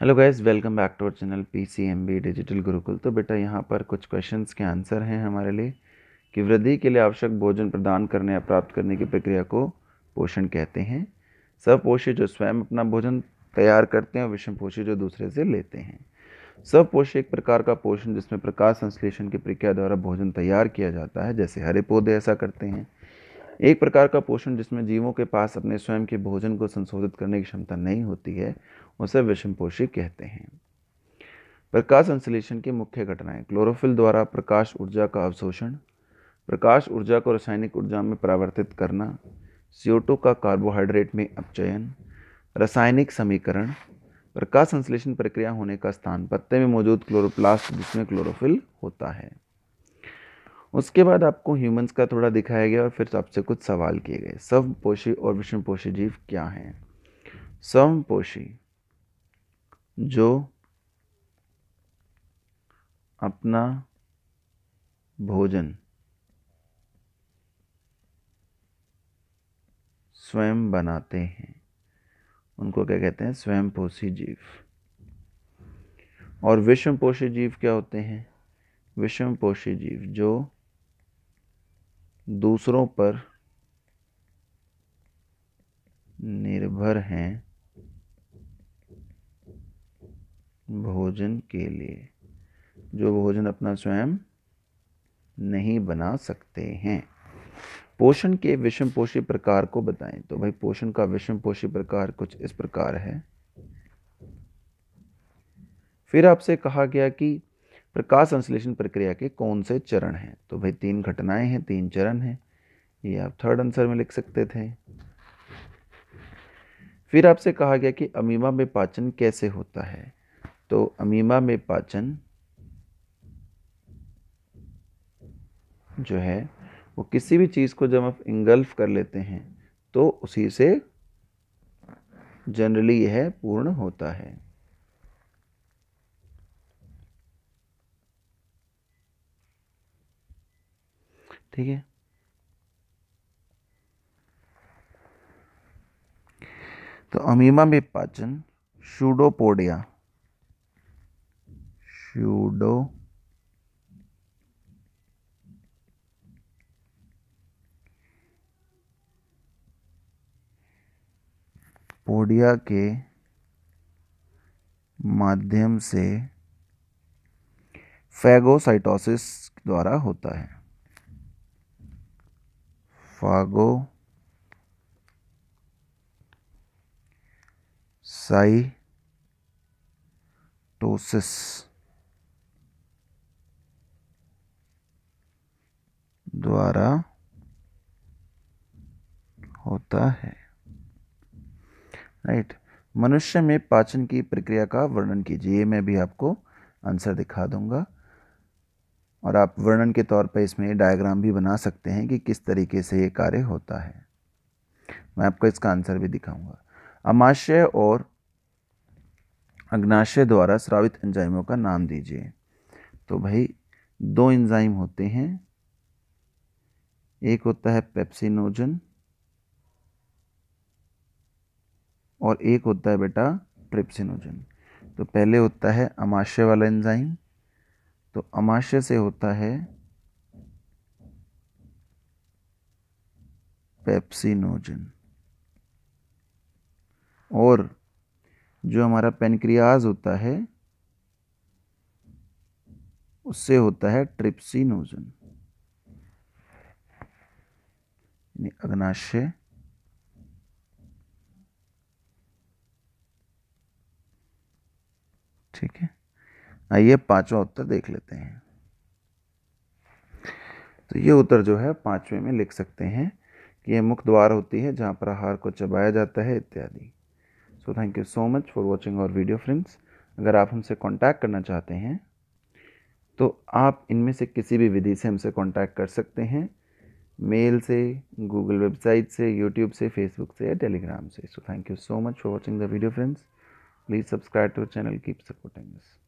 Hello guys welcome back to our channel PCMB digital Gurukul तो बेटा यहाँ पर कुछ क्वेश्चंस के आंसर हैं हमारे लिए कि वृद्धि के लिए आवश्यक भोजन प्रदान करने या प्राप्त करने की प्रक्रिया को पोषण कहते हैं सपोषी जो स्वयं अपना भोजन तैयार करते हैं और विषम पोषी जो दूसरे से लेते हैं सपोषी एक प्रकार का पोषण जिसमें प्रकाश संश्लेषण की प्रक्रिया द्वारा भोजन तैयार किया जाता है जैसे हरे पौधे ऐसा करते हैं एक प्रकार का पोषण जिसमें जीवों के पास अपने स्वयं के भोजन को संशोधित करने की क्षमता नहीं होती है उसे विषम पोषी कहते हैं प्रकाश संश्लेषण की मुख्य घटनाएं क्लोरोफिल द्वारा प्रकाश ऊर्जा का अवशोषण प्रकाश ऊर्जा को रासायनिक ऊर्जा में परावर्तित करना सीओटो का कार्बोहाइड्रेट में अपचयन रासायनिक समीकरण प्रकाश संश्लेषण प्रक्रिया होने का स्थान पत्ते में मौजूद क्लोरोप्लास्ट जिसमें क्लोरोफिल होता है उसके बाद आपको ह्यूमंस का थोड़ा दिखाया गया और फिर तो आपसे कुछ सवाल किए गए पोषी और विष्णुपोषी जीव क्या हैं पोषी जो अपना भोजन स्वयं बनाते हैं उनको क्या कहते हैं स्वयं पोषी जीव और विषम पोषी जीव क्या होते हैं विषम पोषी जीव जो दूसरों पर निर्भर हैं भोजन के लिए जो भोजन अपना स्वयं नहीं बना सकते हैं पोषण के विषम पोषी प्रकार को बताएं तो भाई पोषण का विषम पोषी प्रकार कुछ इस प्रकार है फिर आपसे कहा गया कि प्रकाश संश्लेषण प्रक्रिया के कौन से चरण हैं तो भाई तीन घटनाएं हैं तीन चरण हैं ये आप थर्ड आंसर में लिख सकते थे फिर आपसे कहा गया कि अमीमा में पाचन कैसे होता है तो अमीमा में पाचन जो है वो किसी भी चीज़ को जब आप इंगल्फ कर लेते हैं तो उसी से जनरली यह पूर्ण होता है ठीक है तो अमीमा में पाचन शूडोपोडिया शूडो पोडिया के माध्यम से फैगोसाइटोसिस द्वारा होता है फागो साइटोसिस द्वारा होता है राइट right. मनुष्य में पाचन की प्रक्रिया का वर्णन कीजिए मैं भी आपको आंसर दिखा दूंगा और आप वर्णन के तौर पर इसमें डायग्राम भी बना सकते हैं कि किस तरीके से ये कार्य होता है मैं आपको इसका आंसर भी दिखाऊंगा अमाशय और अग्नाशय द्वारा स्रावित एंजाइमों का नाम दीजिए तो भाई दो एंजाइम होते हैं एक होता है पेप्सिनोजन और एक होता है बेटा ट्रिप्सिनोजन तो पहले होता है अमाशय वाला एंजाइम तो अमाशय से होता है पेप्सिनोजन और जो हमारा पेनक्रियाज होता है उससे होता है ट्रिप्सिनोजन अग्नाशय ठीक है आइए पांचवा उत्तर देख लेते हैं तो ये उत्तर जो है पांचवें में लिख सकते हैं कि ये मुख्य द्वार होती है जहाँ पर आहार को चबाया जाता है इत्यादि so thank you so much for watching और वीडियो फ्रेंड्स अगर आप हमसे कॉन्टैक्ट करना चाहते हैं तो आप इनमें से किसी भी विधि से हमसे कॉन्टैक्ट कर सकते हैं मेल से गूगल वेबसाइट से यूट्यूब से फेसबुक से या टेलीग्राम से so thank you so much for watching the video friends please subscribe to channel keep supporting this